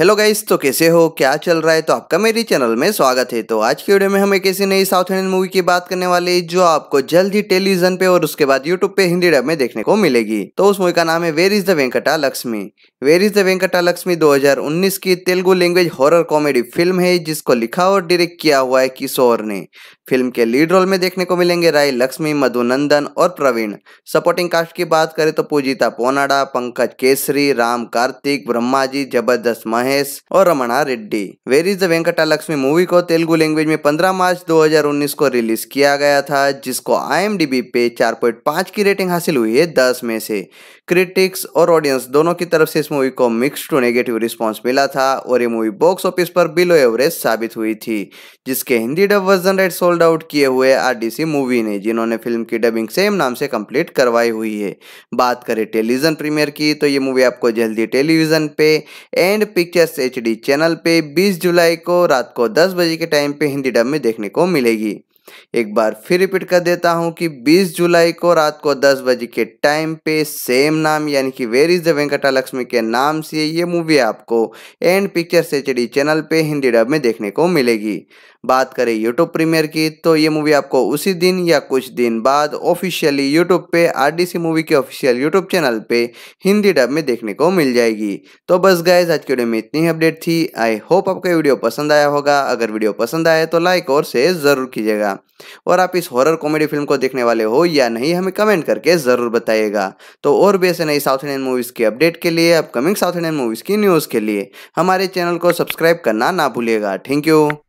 hello guys तो कैसे हो क्या चल रहा है तो आपका मेरे चैनल में स्वागत है तो आज की वीडियो में हम एक ऐसी नई साउथ इंडियन मूवी की बात करने वाले जो आपको जल्द ही टेलीविजन पे और उसके बाद यूट्यूब पे हिंदी डब में देखने को मिलेगी तो उस मूवी का नाम है where is the Venkata Lakshmi where is the Venkata Lakshmi 2019 की Telugu language horror comedy film है जिसको लिखा और डायरेक्ट किया हुआ है किशोर ने फिल्म के लीड रोल में देखने को मिलेंगे राय लक्ष्मी मधुनंदन और प्रवीण सपोर्टिंग कास्ट की बात करें तो पूजिता पोनाडा पंकज केसरी राम कार्तिक ब्रह्मा जी जबरदस्त महेश और Ramana Reddy where is the Venkata Lakshmi movie को तेलुगु लैंग्वेज में पंद्रह मार्च दो को रिलीज किया गया था जिसको आई पे चार की रेटिंग हासिल हुई है दस में से क्रिटिक्स और ऑडियंस दोनों की तरफ से इस मूवी को मिक्स टू नेगेटिव रिस्पांस मिला था और ये मूवी बॉक्स ऑफिस पर बिलो एवरेज साबित हुई थी जिसके Hindi dub version rights sold out किए हुए आरडीसी मूवी ने जिन्होंने फिल्म की डबिंग सेम नाम से कंप्लीट करवाई हुई है बात करें टेलीविजन प्रीमियर की तो ये मूवी आपको जल्दी टेलीविजन पे एंड पिक्चर्स एच चैनल पे बीस जुलाई को रात को दस बजे के टाइम पे हिंदी डब में देखने को मिलेगी एक बार फिर रिपीट कर देता हूं कि 20 जुलाई को रात को 10 बजे के टाइम पे सेम नाम यानी कि where is the Venkata Lakshmi के नाम से ये मूवी आपको एंड से एच चैनल पे हिंदी डब में देखने को मिलेगी बात करें यूट्यूब प्रीमियर की तो ये मूवी आपको उसी दिन या कुछ दिन बाद ऑफिशियली यूट्यूब पे आरडीसी मूवी के ऑफिशियल यूट्यूब चैनल पे हिंदी डब में देखने को मिल जाएगी तो बस गाइज आज के वीडियो में इतनी अपडेट थी आई होप आपको वीडियो पसंद आया होगा अगर वीडियो पसंद आया तो लाइक और शेयर जरूर कीजिएगा था और आप इस हॉरर कॉमेडी फिल्म को देखने वाले हो या नहीं हमें कमेंट करके ज़रूर बताइएगा तो और भी ऐसे नई साउथ इंडियन मूवीज़ की अपडेट के लिए अपकमिंग साउथ इंडियन मूवीज़ की न्यूज़ के लिए हमारे चैनल को सब्सक्राइब करना ना भूलिएगा थैंक यू